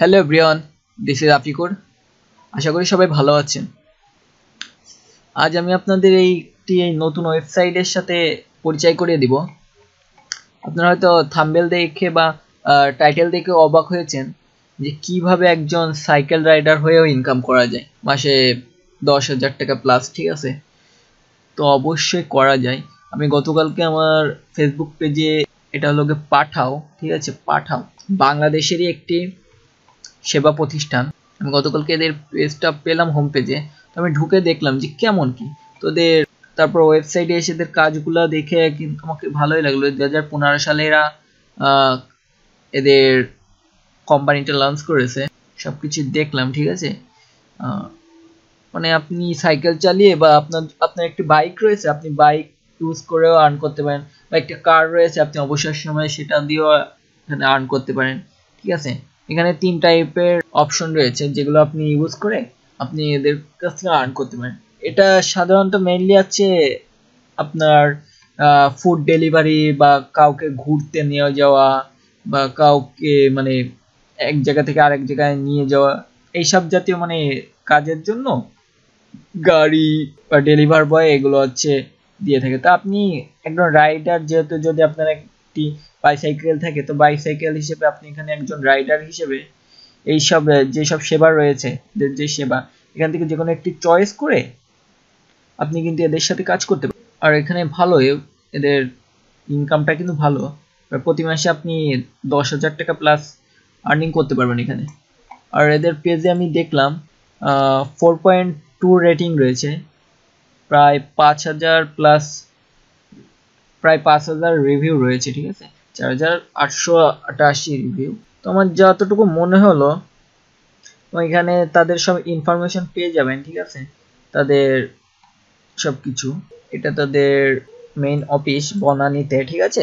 hello ব্রিয়ন this is Afikur আশা করি সবাই ভালো আছেন আজ আমি আপনাদের এই একটি এই নতুন ওয়েবসাইটের সাথে পরিচয় করিয়ে দিব আপনারা হয়তো থাম্বেল দেখে বা টাইটেল দেখে অবাক হয়েছেন যে কিভাবে একজন সাইকেল রাইডার হয়েও ইনকাম করা যায় মাসে দশ হাজার টাকা প্লাস ঠিক আছে তো অবশ্যই করা যায় আমি গতকালকে আমার ফেসবুক পেজে এটা হলো পাঠাও ঠিক আছে পাঠাও বাংলাদেশেরই একটি সেবা প্রতিষ্ঠান আমি গতকালকে এদের পেজটা পেলাম হোম পেজে তো আমি ঢুকে দেখলাম যে কেমন কি তো এদের তারপর ওয়েবসাইটে এসে এদের কাজগুলো দেখে কিন্তু আমাকে ভালোই লাগলো দু হাজার পনেরো সালে এরা এদের কোম্পানিটা লঞ্চ করেছে সব কিছু দেখলাম ঠিক আছে মানে আপনি সাইকেল চালিয়ে বা আপনার আপনার একটি বাইক রয়েছে আপনি বাইক ইউজ করেও আর্ন করতে পারেন বা একটা কার রয়েছে আপনি অবসর সময়ে সেটা দিয়েও এখানে আর্ন করতে পারেন ঠিক আছে এখানে তিন টাইপের অপশন রয়েছে যেগুলো আপনি ইউজ করে আপনি এদের কাছ থেকে আর্ন করতে পারেন এটা সাধারণত মেইনলি আছে আপনার ফুড ডেলিভারি বা কাউকে ঘুরতে নিয়ে যাওয়া বা কাউকে মানে এক জায়গা থেকে আরেক জায়গায় নিয়ে যাওয়া এইসব জাতীয় মানে কাজের জন্য গাড়ি বা ডেলিভার বয় এগুলো হচ্ছে দিয়ে থাকে তা আপনি একজন রাইডার যেহেতু যদি আপনার একটি বাইসাইকেল থাকে তো বাইসাইকেল হিসেবে আপনি এখানে একজন রাইডার হিসেবে এই সব যেসব সেবা রয়েছে যে সেবা এখান থেকে যে কোনো একটি চয়েস করে আপনি কিন্তু এদের সাথে কাজ করতে পারেন আর এখানে ভালো এদের ইনকামটা কিন্তু ভালো প্রতি মাসে আপনি দশ হাজার টাকা প্লাস আর্নিং করতে পারবেন এখানে আর এদের পেজে আমি দেখলাম ফোর পয়েন্ট টু রেটিং রয়েছে প্রায় পাঁচ হাজার প্লাস প্রায় পাঁচ হাজার রিভিউ রয়েছে ঠিক আছে চার হাজার আটশো আটাশি রিভিউ তো আমার যতটুকু মনে হলো এখানে তাদের সব ইনফরমেশন পেয়ে যাবেন ঠিক আছে তাদের সব কিছু এটা তাদের মেইন অফিস বনানিতে ঠিক আছে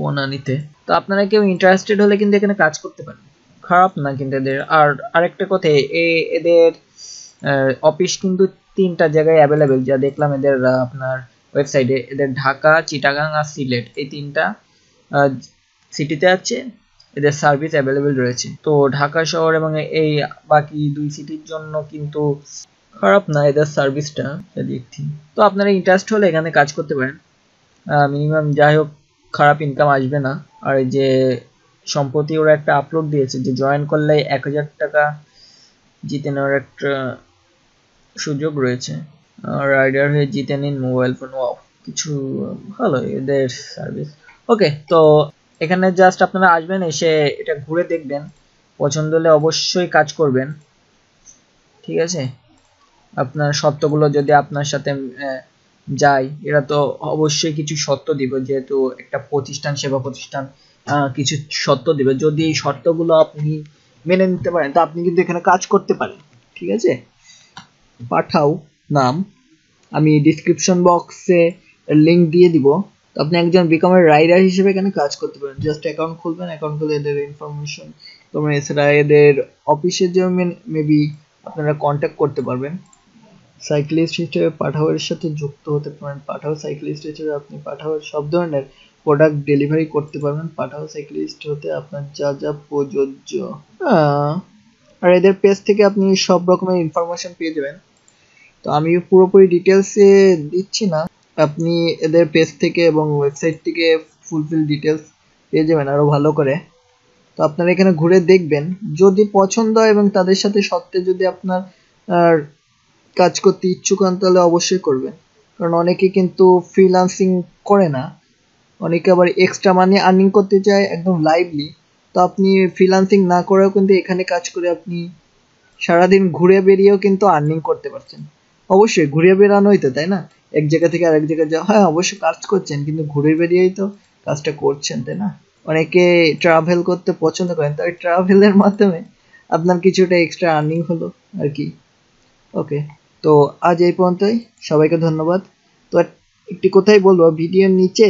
বনানিতে তো আপনারা কেউ ইন্টারেস্টেড হলে কিন্তু এখানে কাজ করতে পারেন খারাপ না কিন্তু এদের আর আরেকটা কথা এদের অফিস কিন্তু তিনটা জায়গায় অ্যাভেলেবেল যা দেখলাম এদের আপনার ওয়েবসাইটে এদের ঢাকা চিটাগাং আর সিলেট এই তিনটা সিটিতে আছে এদের সার্ভিস অ্যাভেলেবেল রয়েছে তো ঢাকা শহর এবং এই বাকি দুই সিটির জন্য কিন্তু খারাপ না এদের সার্ভিসটা দেখছি তো আপনারা ইন্টারেস্ট হলে এখানে কাজ করতে পারেন মিনিমাম যাই হোক খারাপ ইনকাম আসবে না আর যে সম্প্রতি ওরা একটা আপলোড দিয়েছে যে জয়েন করলে এক হাজার টাকা জিতে নেওয়ার একটা সুযোগ রয়েছে রাইডার হয়ে জিতে নিন মোবাইল ফোন ওয়াও কিছু ভালো এদের সার্ভিস ওকে তো এখানে জাস্ট আপনারা আসবেন এসে এটা ঘুরে দেখবেন পছন্দ হলে অবশ্যই কাজ করবেন ঠিক আছে আপনার শর্তগুলো যদি আপনার সাথে যায় এরা তো অবশ্যই কিছু শর্ত দিবে যেহেতু একটা প্রতিষ্ঠান সেবা প্রতিষ্ঠান কিছু শর্ত দিবে যদি এই শর্তগুলো আপনি মেনে নিতে পারেন তো আপনি কিন্তু এখানে কাজ করতে পারেন ঠিক আছে পাঠাও নাম আমি ডিসক্রিপশন বক্সে লিঙ্ক দিয়ে দিব তো আপনি একজন বিকমের রাইডার হিসেবে এখানে কাজ করতে পারেন জাস্ট অ্যাকাউন্ট খুলবেন অ্যাকাউন্ট খুলে এদের ইনফরমেশন তোমরা এছাড়া এদের অফিসে যে মেবি আপনারা কন্ট্যাক্ট করতে পারবেন সাইক্লিস্ট হিসেবে পাঠাওয়ের সাথে যুক্ত হতে পারেন পাঠাও সাইক্লিস্ট হিসেবে আপনি পাঠাওয়ের সব ধরনের প্রোডাক্ট ডেলিভারি করতে পারবেন পাঠাও সাইক্লিস্ট হতে আপনার যা যা প্রযোজ্য হ্যাঁ, আর এদের পেজ থেকে আপনি সব রকমের ইনফরমেশন পেয়ে যাবেন তো আমি পুরোপুরি ডিটেলসে দিচ্ছি না আপনি এদের পেজ থেকে এবং ওয়েবসাইট থেকে ফুলফিল ডিটেলস পেয়ে যাবেন আরও ভালো করে তো আপনারা এখানে ঘুরে দেখবেন যদি পছন্দ হয় এবং তাদের সাথে সত্ত্বে যদি আপনার কাজ করতে ইচ্ছুক হন তাহলে অবশ্যই করবেন কারণ অনেকে কিন্তু ফ্রিলান্সিং করে না অনেকে আবার এক্সট্রা মানি আর্নিং করতে চায় একদম লাইভলি তো আপনি ফ্রিলান্সিং না করেও কিন্তু এখানে কাজ করে আপনি সারাদিন ঘুরে বেরিয়েও কিন্তু আর্নিং করতে পারছেন অবশ্যই ঘুরে বেড়ানোই তো তাই না এক জায়গা থেকে আরেক জায়গায় যাওয়া হ্যাঁ অবশ্যই কাজ করছেন কিন্তু ঘুরে বেরিয়েই তো কাজটা করছেন তাই না অনেকে ট্রাভেল করতে পছন্দ করেন তো ট্রাভেলের মাধ্যমে আপনার কিছুটা এক্সট্রা আর্নিং হলো আর কি ওকে তো আজ এই পর্যন্তই সবাইকে ধন্যবাদ তো একটি কোথায় বলবো ভিডিওর নিচে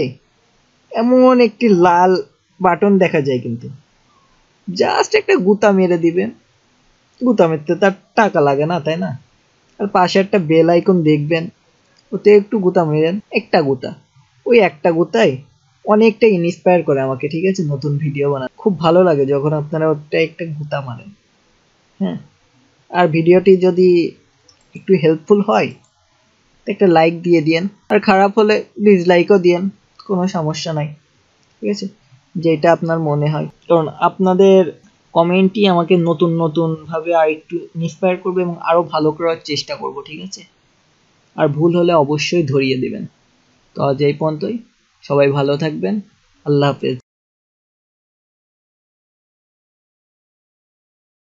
এমন একটি লাল বাটন দেখা যায় কিন্তু জাস্ট একটা গুতা মেরে দিবেন গুতা মেরতে তার টাকা লাগে না তাই না আর পাশে একটা বেল আইকন দেখবেন ওতে একটু গুতা মেরেন একটা গুতা ওই একটা গুতাই অনেকটা ইন্সপায়ার করে আমাকে ঠিক আছে নতুন ভিডিও বানা খুব ভালো লাগে যখন আপনারা ওটা একটা গুতা মারেন হ্যাঁ আর ভিডিওটি যদি একটু হেল্পফুল হয় একটা লাইক দিয়ে দিয়েন আর খারাপ হলে ডিসলাইকও দিয়েন কোনো সমস্যা নাই ঠিক আছে যেটা আপনার মনে হয় কারণ আপনাদের কমেন্টই আমাকে নতুন নতুনভাবে আর একটু ইন্সপায়ার করবে এবং আরও ভালো করার চেষ্টা করব ঠিক আছে আর ভুল হলে অবশ্যই ধরিয়ে দেবেন তো আজ এই পর্যন্তই সবাই ভালো থাকবেন আল্লাহ হাফেজ